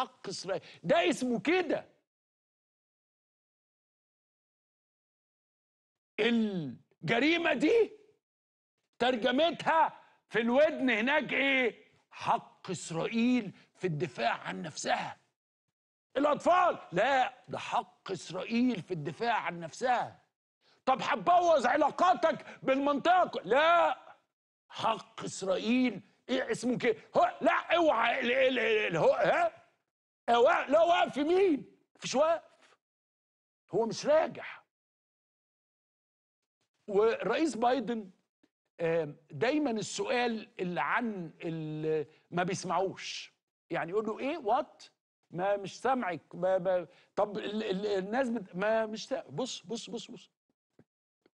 حق اسرائيل ده اسمه كده الجريمه دي ترجمتها في الودن هناك ايه حق اسرائيل في الدفاع عن نفسها الاطفال لا ده حق اسرائيل في الدفاع عن نفسها طب هتبوظ علاقاتك بالمنطقه لا حق اسرائيل ايه اسمه كده لا اوعى ها لا واقف مين؟ مفيش واقف هو مش راجع والرئيس بايدن دايما السؤال اللي عن اللي ما بيسمعوش يعني يقول له ايه وات ما مش سامعك ما ما طب ال ال الناس بت... ما مش بص بص بص بص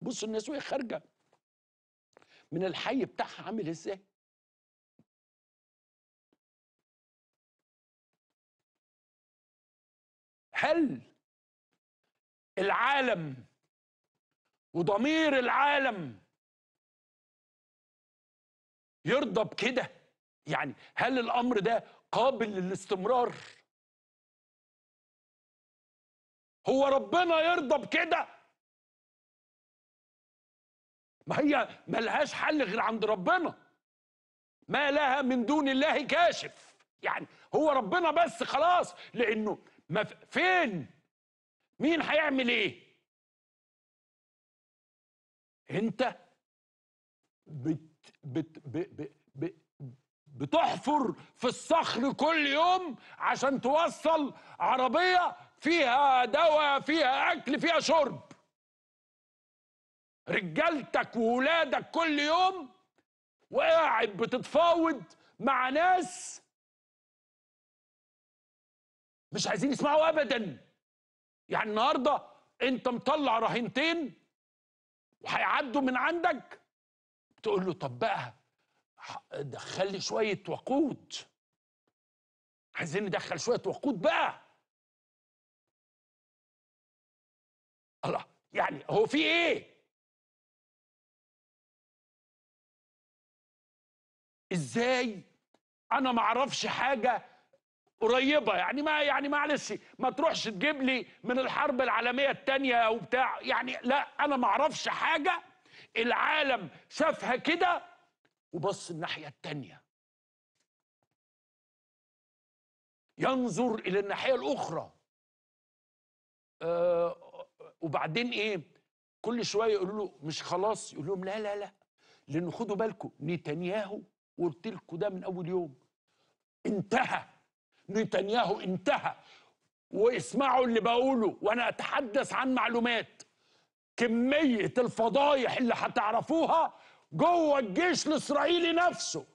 بص الناس وهي خارجه من الحي بتاعها عامل ازاي هل العالم وضمير العالم يرضى بكده يعني هل الامر ده قابل للاستمرار هو ربنا يرضى بكده ما هي ملهاش حل غير عند ربنا ما لها من دون الله كاشف يعني هو ربنا بس خلاص لانه ما فين مين هيعمل ايه انت بت بت ب... ب... ب... بتحفر في الصخر كل يوم عشان توصل عربيه فيها دواء فيها اكل فيها شرب رجالتك وولادك كل يوم وقاعد بتتفاوض مع ناس مش عايزين يسمعوا ابدا يعني النهارده انت مطلع رهينتين وهيعدوا من عندك تقول له طب بقى دخل لي شويه وقود عايزين ندخل شويه وقود بقى الله يعني هو في ايه ازاي انا ما اعرفش حاجه قريبه يعني ما يعني معلش ما تروحش تجيب لي من الحرب العالميه الثانيه او بتاع يعني لا انا ما اعرفش حاجه العالم شافها كده وبص الناحيه الثانيه ينظر الى الناحيه الاخرى آه وبعدين ايه كل شويه يقولوا له مش خلاص يقول لهم لا لا لا لان خدوا بالكم نتنياهو وقلت لكم ده من اول يوم انتهى نتنياهو انتهى واسمعوا اللي بقوله وانا اتحدث عن معلومات كميه الفضايح اللي هتعرفوها جوه الجيش الاسرائيلي نفسه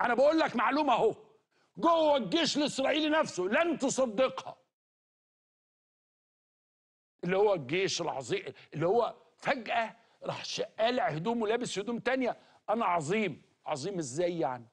انا بقول لك معلومه اهو جوه الجيش الاسرائيلي نفسه لن تصدقها اللي هو الجيش العظيم اللي هو فجاه راح قالع هدومه لابس هدوم تانية انا عظيم عظيم ازاي يعني